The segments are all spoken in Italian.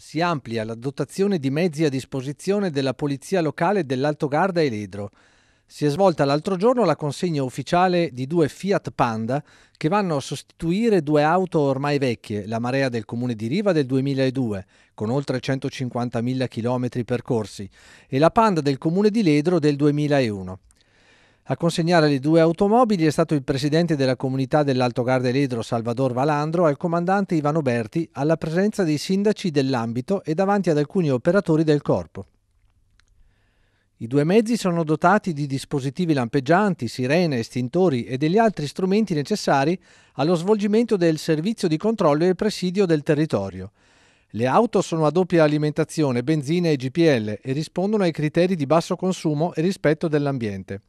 si amplia la dotazione di mezzi a disposizione della Polizia Locale dell'Alto Garda e Ledro. Si è svolta l'altro giorno la consegna ufficiale di due Fiat Panda che vanno a sostituire due auto ormai vecchie, la Marea del Comune di Riva del 2002, con oltre 150.000 km percorsi, e la Panda del Comune di Ledro del 2001. A consegnare le due automobili è stato il presidente della comunità dell'Alto Garda Gardeledro Salvador Valandro al comandante Ivano Berti alla presenza dei sindaci dell'ambito e davanti ad alcuni operatori del corpo. I due mezzi sono dotati di dispositivi lampeggianti, sirene, estintori e degli altri strumenti necessari allo svolgimento del servizio di controllo e presidio del territorio. Le auto sono a doppia alimentazione, benzina e GPL e rispondono ai criteri di basso consumo e rispetto dell'ambiente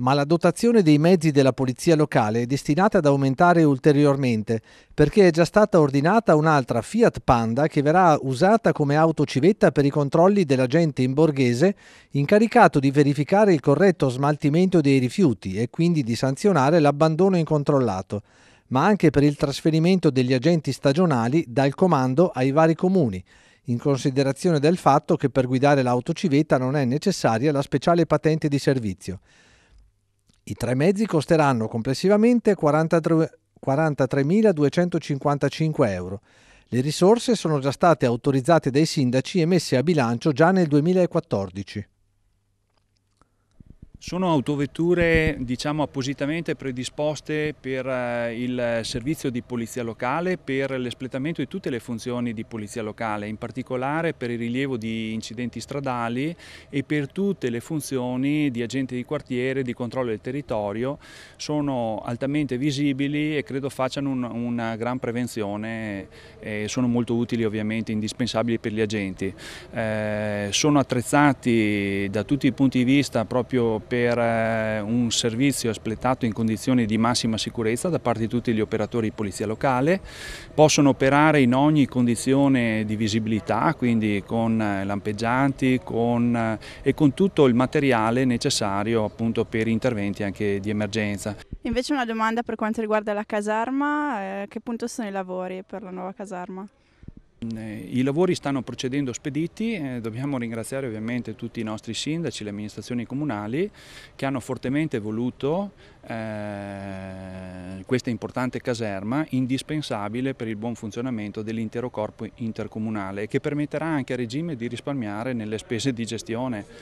ma la dotazione dei mezzi della polizia locale è destinata ad aumentare ulteriormente perché è già stata ordinata un'altra Fiat Panda che verrà usata come autocivetta per i controlli dell'agente in borghese incaricato di verificare il corretto smaltimento dei rifiuti e quindi di sanzionare l'abbandono incontrollato ma anche per il trasferimento degli agenti stagionali dal comando ai vari comuni, in considerazione del fatto che per guidare l'autocivetta non è necessaria la speciale patente di servizio. I tre mezzi costeranno complessivamente 43.255 euro. Le risorse sono già state autorizzate dai sindaci e messe a bilancio già nel 2014. Sono autovetture diciamo, appositamente predisposte per eh, il servizio di polizia locale, per l'espletamento di tutte le funzioni di polizia locale, in particolare per il rilievo di incidenti stradali e per tutte le funzioni di agente di quartiere, di controllo del territorio. Sono altamente visibili e credo facciano un, una gran prevenzione e sono molto utili ovviamente, indispensabili per gli agenti. Eh, sono attrezzati da tutti i punti di vista proprio per eh, un servizio espletato in condizioni di massima sicurezza da parte di tutti gli operatori di polizia locale, possono operare in ogni condizione di visibilità, quindi con eh, lampeggianti con, eh, e con tutto il materiale necessario appunto per interventi anche di emergenza. Invece una domanda per quanto riguarda la casarma, eh, che punto sono i lavori per la nuova casarma? Eh, I lavori stanno procedendo spediti, eh, dobbiamo ringraziare ovviamente tutti i nostri sindaci, le amministrazioni comunali che hanno fortemente voluto eh, questa importante caserma indispensabile per il buon funzionamento dell'intero corpo intercomunale che permetterà anche a regime di risparmiare nelle spese di gestione.